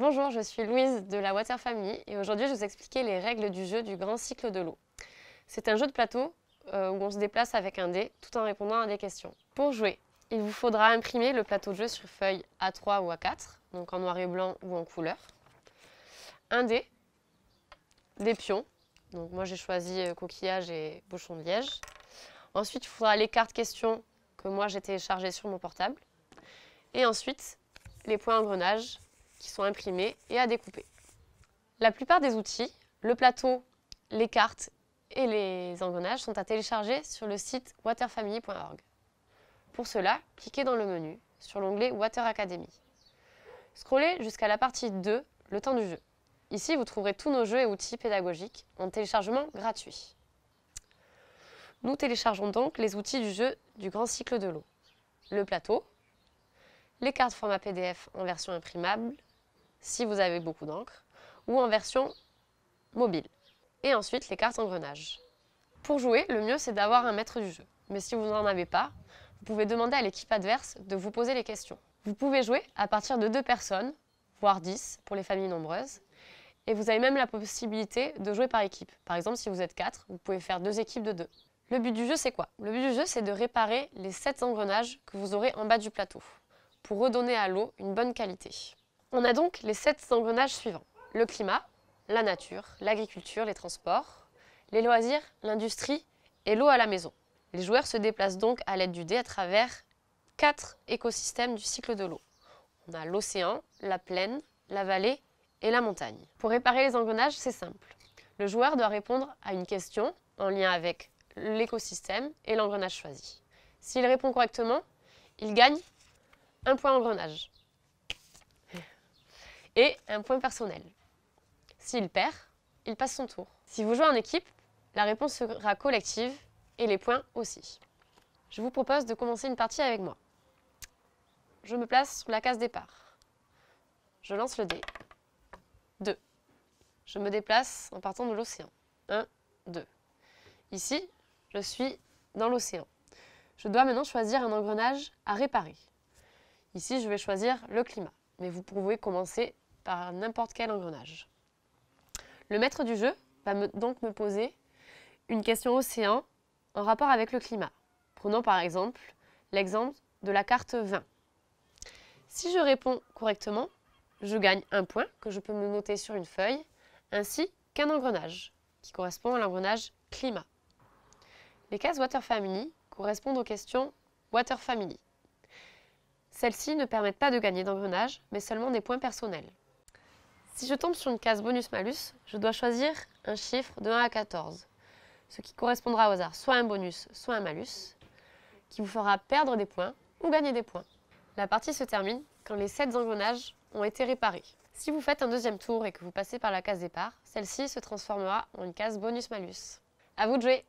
Bonjour, je suis Louise de la Water Family et aujourd'hui je vais vous expliquer les règles du jeu du grand cycle de l'eau. C'est un jeu de plateau euh, où on se déplace avec un dé tout en répondant à des questions. Pour jouer, il vous faudra imprimer le plateau de jeu sur feuille A3 ou A4, donc en noir et blanc ou en couleur, un dé, des pions, donc moi j'ai choisi euh, coquillage et bouchon de liège. Ensuite, il faudra les cartes questions que moi j'ai téléchargées sur mon portable. Et ensuite, les points engrenages, qui sont imprimés et à découper. La plupart des outils, le plateau, les cartes et les engrenages sont à télécharger sur le site waterfamily.org. Pour cela, cliquez dans le menu sur l'onglet Water Academy. Scrollez jusqu'à la partie 2, le temps du jeu. Ici, vous trouverez tous nos jeux et outils pédagogiques en téléchargement gratuit. Nous téléchargeons donc les outils du jeu du grand cycle de l'eau. Le plateau, les cartes format PDF en version imprimable, si vous avez beaucoup d'encre, ou en version mobile. Et ensuite, les cartes engrenages. Pour jouer, le mieux c'est d'avoir un maître du jeu. Mais si vous n'en avez pas, vous pouvez demander à l'équipe adverse de vous poser les questions. Vous pouvez jouer à partir de deux personnes, voire dix pour les familles nombreuses. Et vous avez même la possibilité de jouer par équipe. Par exemple, si vous êtes quatre, vous pouvez faire deux équipes de deux. Le but du jeu, c'est quoi Le but du jeu, c'est de réparer les sept engrenages que vous aurez en bas du plateau pour redonner à l'eau une bonne qualité. On a donc les sept engrenages suivants. Le climat, la nature, l'agriculture, les transports, les loisirs, l'industrie et l'eau à la maison. Les joueurs se déplacent donc à l'aide du dé à travers quatre écosystèmes du cycle de l'eau. On a l'océan, la plaine, la vallée et la montagne. Pour réparer les engrenages, c'est simple. Le joueur doit répondre à une question en lien avec l'écosystème et l'engrenage choisi. S'il répond correctement, il gagne un point engrenage un point personnel. S'il perd, il passe son tour. Si vous jouez en équipe, la réponse sera collective et les points aussi. Je vous propose de commencer une partie avec moi. Je me place sur la case départ. Je lance le dé. 2. Je me déplace en partant de l'océan. 1, 2. Ici, je suis dans l'océan. Je dois maintenant choisir un engrenage à réparer. Ici, je vais choisir le climat, mais vous pouvez commencer par n'importe quel engrenage. Le maître du jeu va donc me poser une question océan en rapport avec le climat. Prenons par exemple l'exemple de la carte 20. Si je réponds correctement, je gagne un point que je peux me noter sur une feuille, ainsi qu'un engrenage, qui correspond à l'engrenage climat. Les cases Water Family correspondent aux questions Water Family. Celles-ci ne permettent pas de gagner d'engrenage, mais seulement des points personnels. Si je tombe sur une case bonus-malus, je dois choisir un chiffre de 1 à 14, ce qui correspondra au hasard soit un bonus, soit un malus, qui vous fera perdre des points ou gagner des points. La partie se termine quand les 7 engrenages ont été réparés. Si vous faites un deuxième tour et que vous passez par la case départ, celle-ci se transformera en une case bonus-malus. À vous de jouer